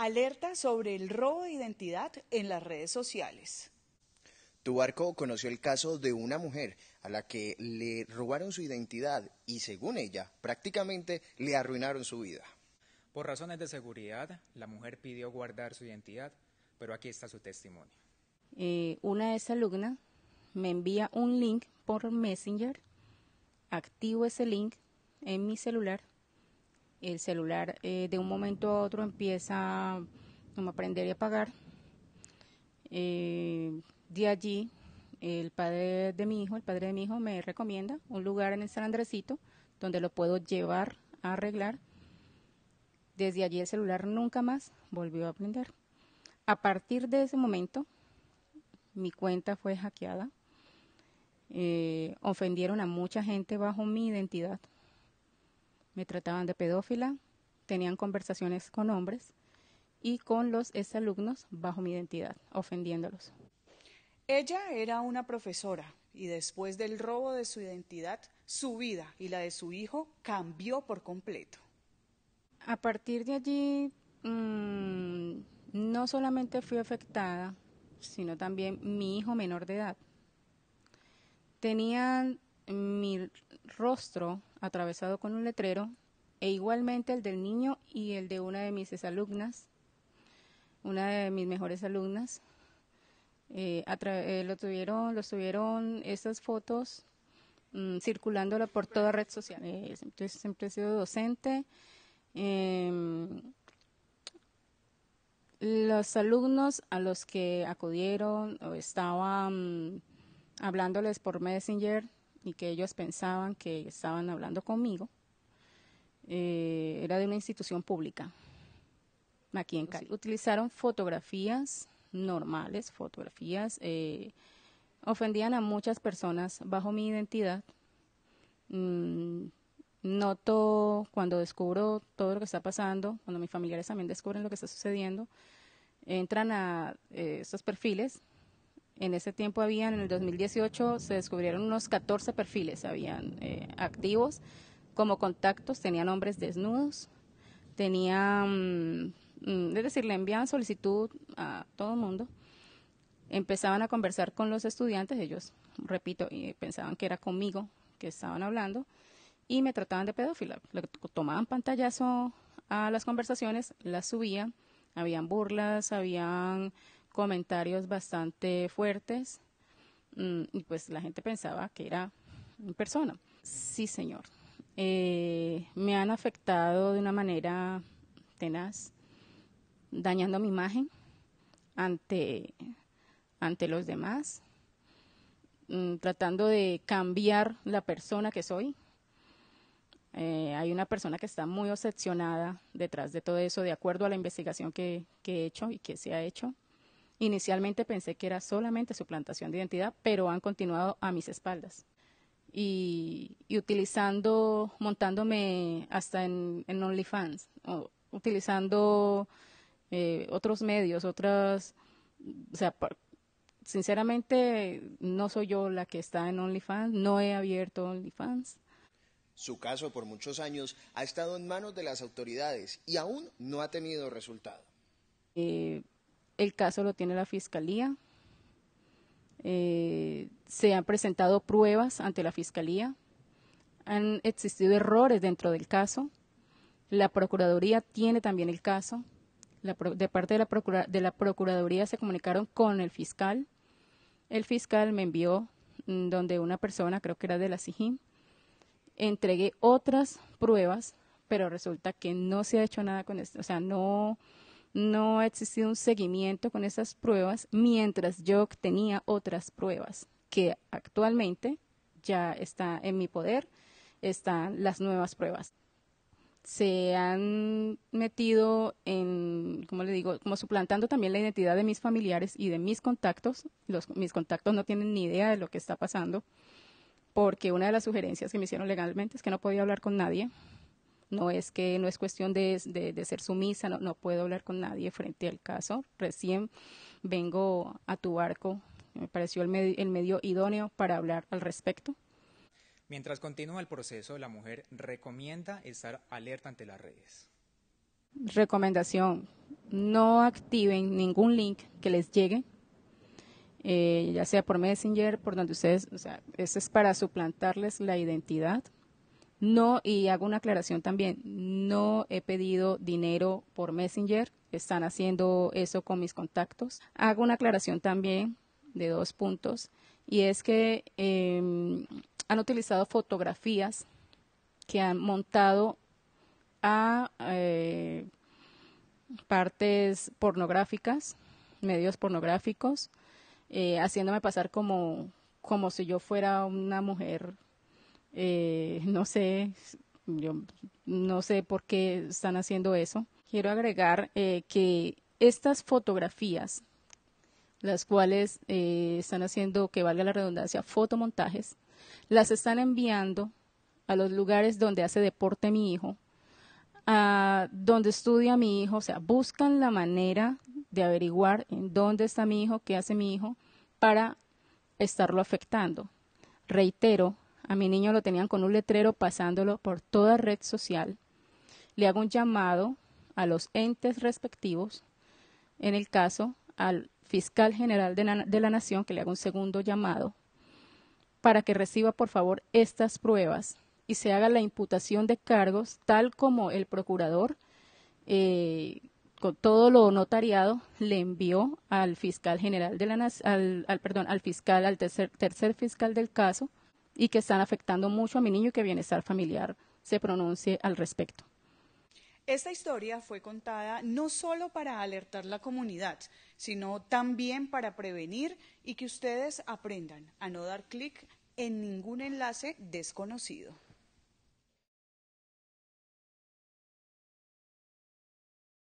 alerta sobre el robo de identidad en las redes sociales. tu barco conoció el caso de una mujer a la que le robaron su identidad y según ella prácticamente le arruinaron su vida. Por razones de seguridad, la mujer pidió guardar su identidad, pero aquí está su testimonio. Eh, una de esas alumnas me envía un link por Messenger, activo ese link en mi celular el celular eh, de un momento a otro empieza a aprender y apagar. Eh, de allí, el padre de mi hijo, el padre de mi hijo me recomienda un lugar en el San donde lo puedo llevar a arreglar. Desde allí el celular nunca más volvió a prender. A partir de ese momento, mi cuenta fue hackeada. Eh, ofendieron a mucha gente bajo mi identidad me trataban de pedófila, tenían conversaciones con hombres y con los exalumnos bajo mi identidad, ofendiéndolos. Ella era una profesora y después del robo de su identidad, su vida y la de su hijo cambió por completo. A partir de allí, mm, no solamente fui afectada, sino también mi hijo menor de edad. Tenían mi rostro atravesado con un letrero, e igualmente el del niño y el de una de mis alumnas, una de mis mejores alumnas. Eh, eh, lo tuvieron, los tuvieron estas fotos mm, circulándolo por toda red social. entonces eh, siempre, he sido docente. Em, los alumnos a los que acudieron o estaban mm, hablándoles por Messenger y que ellos pensaban que estaban hablando conmigo, eh, era de una institución pública aquí en Cali. Utilizaron fotografías normales, fotografías, eh, ofendían a muchas personas bajo mi identidad. Mm, noto cuando descubro todo lo que está pasando, cuando mis familiares también descubren lo que está sucediendo, entran a eh, estos perfiles en ese tiempo habían, en el 2018, se descubrieron unos 14 perfiles, habían eh, activos como contactos, tenían hombres desnudos, tenían, mm, mm, es decir, le enviaban solicitud a todo el mundo, empezaban a conversar con los estudiantes, ellos, repito, pensaban que era conmigo que estaban hablando, y me trataban de pedófila. tomaban pantallazo a las conversaciones, las subían, habían burlas, habían comentarios bastante fuertes mm, y pues la gente pensaba que era una persona. Sí, señor. Eh, me han afectado de una manera tenaz, dañando mi imagen ante, ante los demás, mm, tratando de cambiar la persona que soy. Eh, hay una persona que está muy obsesionada detrás de todo eso, de acuerdo a la investigación que he hecho y que se ha hecho. Inicialmente pensé que era solamente suplantación de identidad, pero han continuado a mis espaldas. Y, utilizando, montándome hasta en, OnlyFans, utilizando eh, otros medios, otras, o sea, sinceramente no soy yo la que está en OnlyFans, no he abierto OnlyFans. Su caso por muchos años ha estado en manos de las autoridades y aún no ha tenido resultado. Eh, el caso lo tiene la Fiscalía. Eh, se han presentado pruebas ante la Fiscalía. Han existido errores dentro del caso. La Procuraduría tiene también el caso. de parte de la, Procuraduría se comunicaron con el fiscal. El fiscal me envió mm, donde una persona, creo que era de la SIGIM, entregué otras pruebas, pero resulta que no se ha hecho nada con esto. O sea, no, no ha existido un seguimiento con esas pruebas mientras yo tenía otras pruebas que actualmente ya está en mi poder, están las nuevas pruebas. Se han metido en, como le digo, como suplantando también la identidad de mis familiares y de mis contactos. mis contactos no tienen ni idea de lo que está pasando, porque una de las sugerencias que me hicieron legalmente es que no podía hablar con nadie, no es que no es cuestión de, ser sumisa, no, puedo hablar con nadie frente al caso. Recién vengo a tu barco, me pareció el, medio idóneo para hablar al respecto. Mientras continúa el proceso, la mujer recomienda estar alerta ante las redes. Recomendación, no activen ningún link que les llegue eh, ya sea por Messenger, por donde ustedes, o sea, eso es para suplantarles la identidad. No, y hago una aclaración también, no he pedido dinero por Messenger, están haciendo eso con mis contactos. Hago una aclaración también de dos puntos, y es que em, han utilizado fotografías que han montado a eh, partes pornográficas, medios pornográficos, eh, haciéndome pasar como si yo fuera una mujer eh, no sé, yo no sé por qué están haciendo eso. Quiero agregar eh, que estas fotografías, las cuales eh, están haciendo, que valga la redundancia, fotomontajes, las están enviando a los lugares donde hace deporte mi hijo, a donde estudia mi hijo, o sea, buscan la manera de averiguar en dónde está mi hijo, qué hace mi hijo, para estarlo afectando. Reitero, a mi niño lo tenían con un letrero pasándolo por toda red social. Le hago un llamado a los entes respectivos, en el caso al fiscal general de la, Nación, que le haga un segundo llamado, para que reciba por favor estas pruebas y se haga la imputación de cargos tal como el procurador eh, con todo lo notariado le envió al fiscal general de la nación, al, perdón al fiscal al tercer fiscal del caso y que están afectando mucho a mi niño y que bienestar familiar se pronuncie al respecto. Esta historia fue contada no solo para alertar la comunidad, sino también para prevenir y que ustedes aprendan a no dar clic en ningún enlace desconocido.